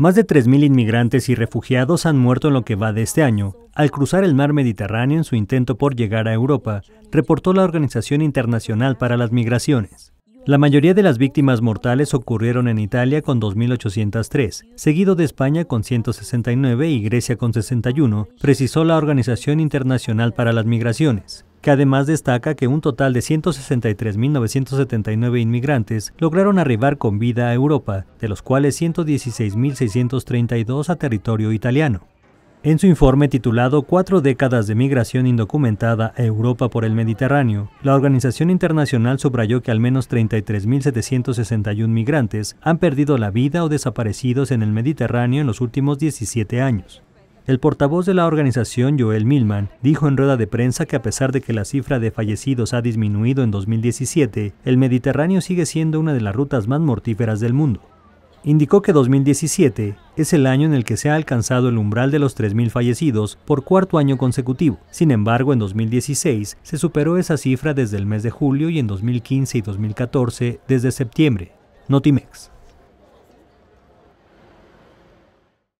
Más de 3.000 inmigrantes y refugiados han muerto en lo que va de este año al cruzar el mar Mediterráneo en su intento por llegar a Europa, reportó la Organización Internacional para las Migraciones. La mayoría de las víctimas mortales ocurrieron en Italia con 2.803, seguido de España con 169 y Grecia con 61, precisó la Organización Internacional para las Migraciones que además destaca que un total de 163.979 inmigrantes lograron arribar con vida a Europa, de los cuales 116.632 a territorio italiano. En su informe titulado Cuatro décadas de migración indocumentada a Europa por el Mediterráneo, la organización internacional subrayó que al menos 33.761 migrantes han perdido la vida o desaparecidos en el Mediterráneo en los últimos 17 años. El portavoz de la organización, Joel Milman, dijo en rueda de prensa que a pesar de que la cifra de fallecidos ha disminuido en 2017, el Mediterráneo sigue siendo una de las rutas más mortíferas del mundo. Indicó que 2017 es el año en el que se ha alcanzado el umbral de los 3.000 fallecidos por cuarto año consecutivo. Sin embargo, en 2016 se superó esa cifra desde el mes de julio y en 2015 y 2014 desde septiembre. Notimex.